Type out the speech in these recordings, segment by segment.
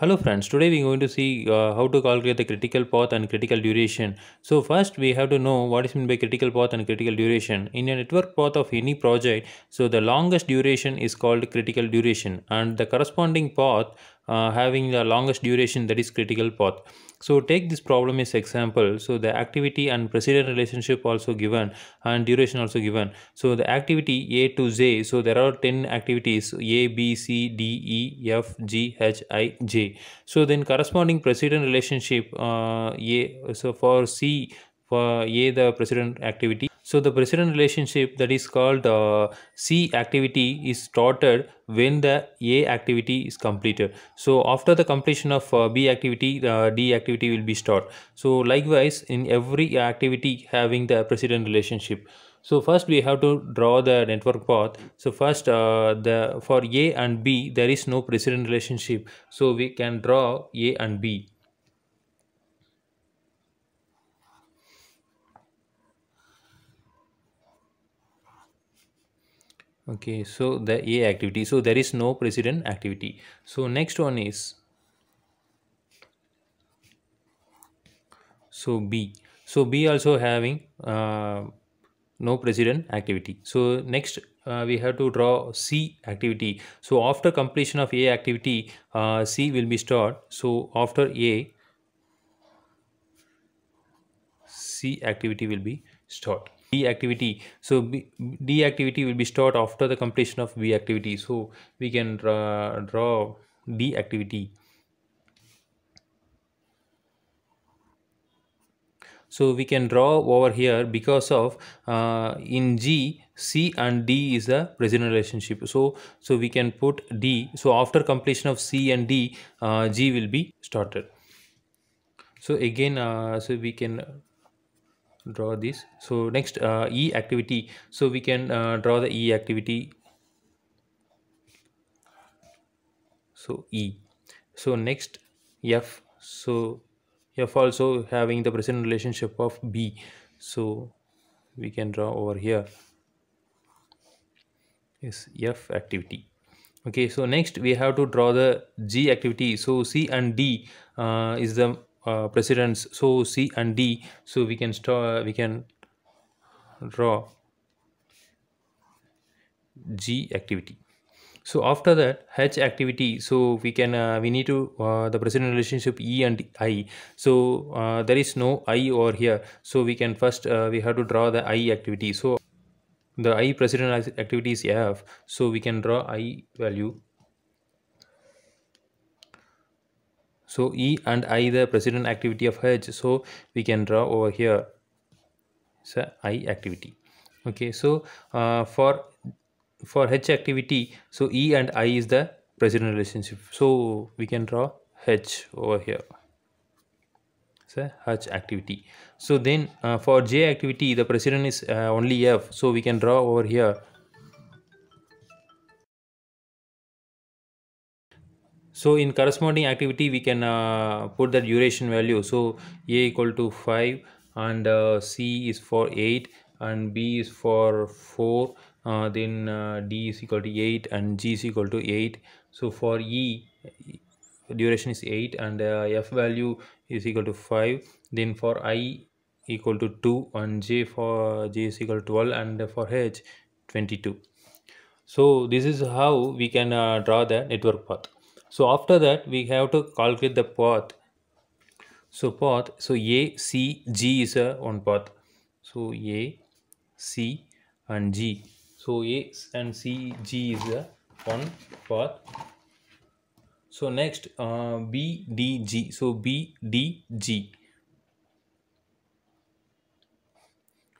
Hello friends, today we are going to see uh, how to calculate the critical path and critical duration. So first we have to know what is meant by critical path and critical duration. In a network path of any project, so the longest duration is called critical duration and the corresponding path uh, having the longest duration that is critical path. So take this problem as example. So the activity and precedent relationship also given and duration also given. So the activity A to Z. So there are 10 activities A, B, C, D, E, F, G, H, I, J. So then corresponding precedent relationship uh, A. So for C for A, the precedent activity. So the precedent relationship that is called uh, C activity is started when the A activity is completed. So after the completion of uh, B activity, the uh, D activity will be started. So likewise, in every activity having the precedent relationship. So first we have to draw the network path. So first uh, the for A and B there is no precedent relationship. So we can draw A and B. okay so the a activity so there is no precedent activity so next one is so b so b also having uh, no precedent activity so next uh, we have to draw c activity so after completion of a activity uh, c will be stored so after a c activity will be stored D activity. So B, D activity will be stored after the completion of B activity. So we can draw, draw D activity. so we can draw over here because of uh, in g c and d is the present relationship so so we can put d so after completion of c and d uh, g will be started so again uh, so we can draw this so next uh, e activity so we can uh, draw the e activity so e so next f so f also having the present relationship of b so we can draw over here is f activity okay so next we have to draw the g activity so c and d uh, is the uh, precedents so c and d so we can store we can draw g activity so after that h activity so we can uh, we need to uh, the precedent relationship e and i so uh, there is no i over here so we can first uh, we have to draw the i activity so the i precedent activity is f so we can draw i value so E and I the precedent activity of H so we can draw over here so I activity okay so uh, for for H activity so E and I is the precedent relationship so we can draw H over here so H activity so then uh, for J activity the precedent is uh, only F so we can draw over here so in corresponding activity we can uh, put the duration value so a equal to 5 and uh, c is for 8 and b is for 4 uh, then uh, d is equal to 8 and g is equal to 8 so for e duration is 8 and uh, f value is equal to 5 then for i equal to 2 and j for j is equal to 12 and for h 22 so this is how we can uh, draw the network path so after that, we have to calculate the path. So path, so A, C, G is a one path. So A, C and G. So A and C, G is a one path. So next, uh, B, D, G. So B, D, G.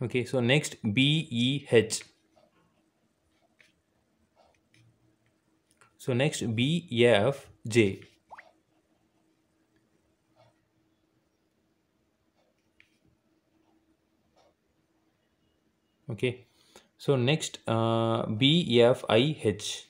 Okay, so next B, E, H. So next BFJ. Okay. So next uh, BFIH.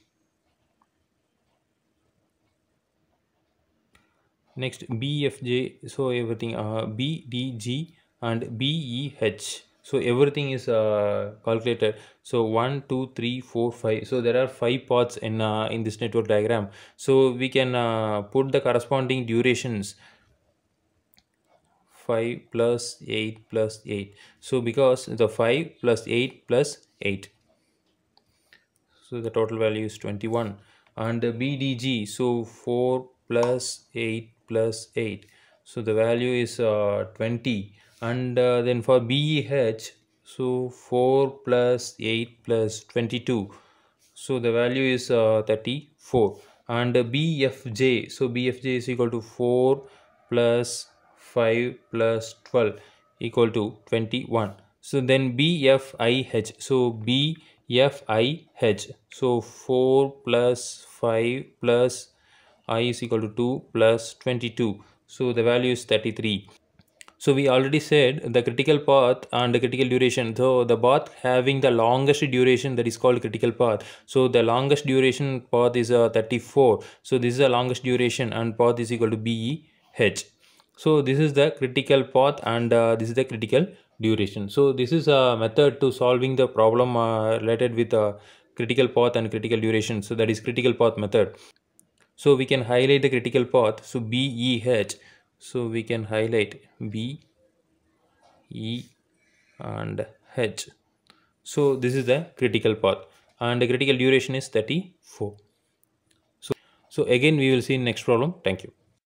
Next BFJ. So everything uh, BDG and BEH so everything is uh, calculated so 1 2 3 4 5 so there are five parts in uh, in this network diagram so we can uh, put the corresponding durations 5 plus 8 plus 8 so because the 5 plus 8 plus 8 so the total value is 21 and the bdg so 4 plus 8 plus 8 so the value is uh, 20 and uh, then for BEH so 4 plus 8 plus 22 so the value is uh, 34 and BFJ so BFJ is equal to 4 plus 5 plus 12 equal to 21 so then BFIH so BFIH so 4 plus 5 plus i is equal to 2 plus 22 so the value is 33 so we already said the critical path and the critical duration. So the path having the longest duration that is called critical path. So the longest duration path is uh, 34. So this is the longest duration and path is equal to BEH. So this is the critical path and uh, this is the critical duration. So this is a method to solving the problem uh, related with uh, critical path and critical duration. So that is critical path method. So we can highlight the critical path. So BEH so we can highlight B E and H so this is the critical path and the critical duration is 34 so so again we will see next problem thank you